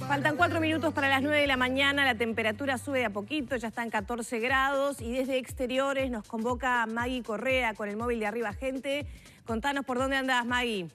Faltan cuatro minutos para las nueve de la mañana, la temperatura sube a poquito, ya están 14 grados y desde exteriores nos convoca Maggie Correa con el móvil de arriba gente. Contanos por dónde andas, Maggie.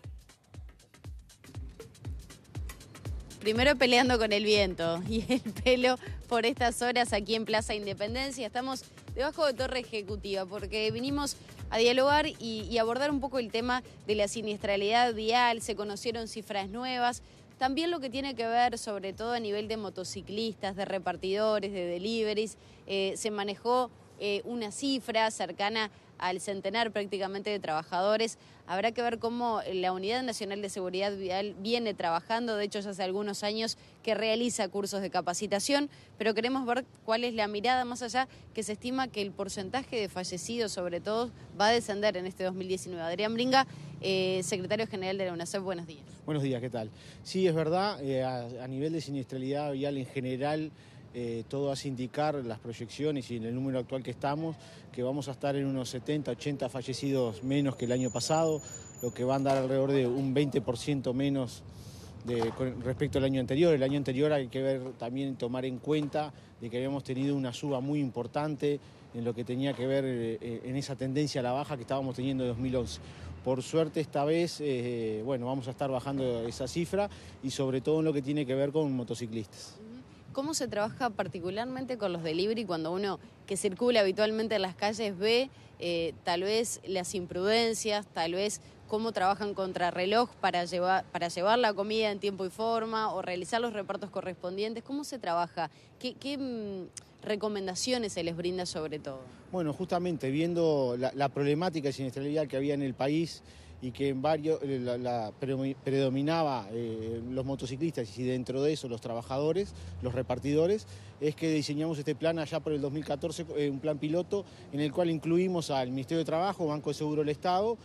Primero peleando con el viento y el pelo por estas horas aquí en Plaza Independencia. Estamos debajo de Torre Ejecutiva porque vinimos a dialogar y, y abordar un poco el tema de la siniestralidad vial, se conocieron cifras nuevas también lo que tiene que ver, sobre todo a nivel de motociclistas, de repartidores, de deliveries, eh, se manejó eh, una cifra cercana al centenar prácticamente de trabajadores. Habrá que ver cómo la Unidad Nacional de Seguridad Vial viene trabajando, de hecho ya hace algunos años que realiza cursos de capacitación, pero queremos ver cuál es la mirada más allá, que se estima que el porcentaje de fallecidos sobre todo va a descender en este 2019. Adrián Bringa, eh, secretario general de la UNACEF, buenos días. Buenos días, ¿qué tal? Sí, es verdad, eh, a nivel de siniestralidad vial en general, eh, todo hace indicar las proyecciones y en el número actual que estamos, que vamos a estar en unos 70, 80 fallecidos menos que el año pasado, lo que va a andar alrededor de un 20% menos respecto al año anterior. El año anterior hay que ver también tomar en cuenta de que habíamos tenido una suba muy importante en lo que tenía que ver eh, en esa tendencia a la baja que estábamos teniendo en 2011. Por suerte esta vez, eh, bueno, vamos a estar bajando esa cifra y sobre todo en lo que tiene que ver con motociclistas. ¿Cómo se trabaja particularmente con los delivery cuando uno que circula habitualmente en las calles ve eh, tal vez las imprudencias, tal vez cómo trabajan contra reloj para llevar, para llevar la comida en tiempo y forma o realizar los repartos correspondientes? ¿Cómo se trabaja? ¿Qué, mm, recomendaciones se les brinda sobre todo? Bueno, justamente viendo la, problemática de siniestralidad que había en el país, y que en varios eh, la, predominaba eh, los motociclistas y dentro de eso los trabajadores, los repartidores, es que diseñamos este plan allá por el 2014, eh, un plan piloto en el cual incluimos al Ministerio de Trabajo, Banco de Seguro del Estado,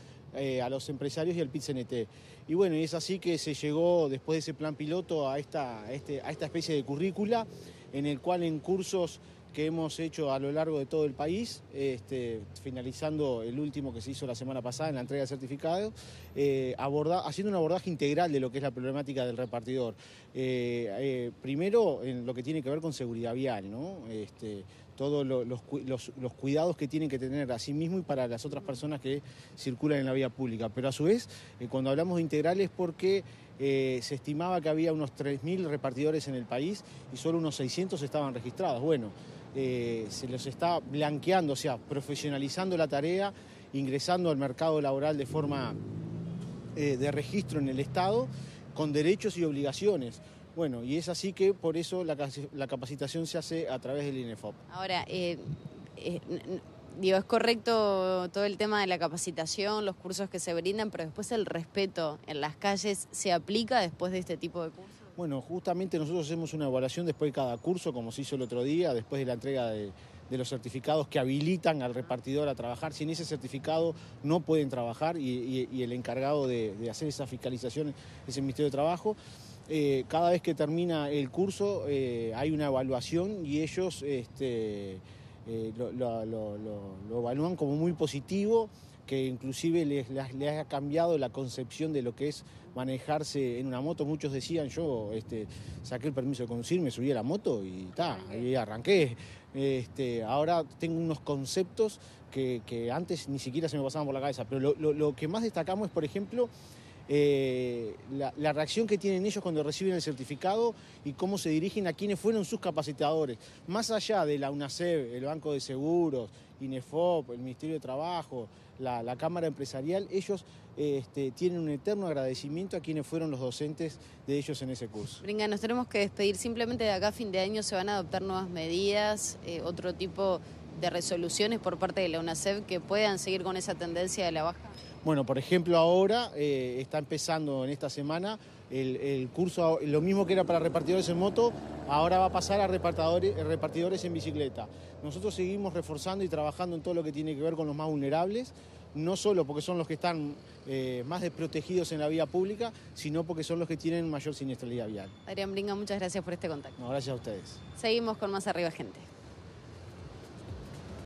a los empresarios y al pit cnt Y bueno, y es así que se llegó después de ese plan piloto a esta, a este, esta especie de currícula en el cual en cursos que hemos hecho a lo largo de todo el país, este, finalizando el último que se hizo la semana pasada en la entrega de certificados, eh, haciendo un abordaje integral de lo que es la problemática del repartidor. Eh, eh, primero, en lo que tiene que ver con seguridad vial, ¿no? Este, todos los, cuidados que tienen que tener a sí mismo y para las otras personas que circulan en la vía pública. Pero a su vez, eh, cuando hablamos de integrales, porque eh, se estimaba que había unos 3.000 repartidores en el país y solo unos 600 estaban registrados. Bueno, eh, se los está blanqueando, o sea, profesionalizando la tarea, ingresando al mercado laboral de forma de registro en el Estado, con derechos y obligaciones. Bueno, y es así que por eso la, capacitación se hace a través del INEFOP. Ahora, eh, eh, digo, es correcto todo el tema de la capacitación, los cursos que se brindan, pero después el respeto en las calles se aplica después de este tipo de cursos. Bueno, justamente nosotros hacemos una evaluación después de cada curso, como se hizo el otro día, después de la entrega de, los certificados que habilitan al repartidor a trabajar. Sin ese certificado no pueden trabajar y, el encargado de, de hacer esa fiscalización es el Ministerio de Trabajo. Eh, cada vez que termina el curso eh, hay una evaluación y ellos este, eh, lo, evalúan como muy positivo, que inclusive les, ha cambiado la concepción de lo que es manejarse en una moto. Muchos decían, yo este, saqué el permiso de conducir, me subí a la moto y ta, ahí arranqué. Este, ahora tengo unos conceptos que, antes ni siquiera se me pasaban por la cabeza, pero lo que más destacamos es, por ejemplo, eh, la, reacción que tienen ellos cuando reciben el certificado y cómo se dirigen a quienes fueron sus capacitadores. Más allá de la UNACEB, el Banco de Seguros, INEFOP, el Ministerio de Trabajo, la, Cámara Empresarial, ellos este, tienen un eterno agradecimiento a quienes fueron los docentes de ellos en ese curso. Bringa, nos tenemos que despedir. Simplemente de acá a fin de año se van a adoptar nuevas medidas, eh, otro tipo de resoluciones por parte de la UNACEF que puedan seguir con esa tendencia de la baja? Bueno, por ejemplo, ahora eh, está empezando en esta semana el, curso, lo mismo que era para repartidores en moto, ahora va a pasar a repartidores, repartidores en bicicleta. Nosotros seguimos reforzando y trabajando en todo lo que tiene que ver con los más vulnerables, no solo porque son los que están eh, más desprotegidos en la vía pública, sino porque son los que tienen mayor siniestralidad vial. Adrián Bringa, muchas gracias por este contacto. gracias a ustedes. Seguimos con más arriba, gente.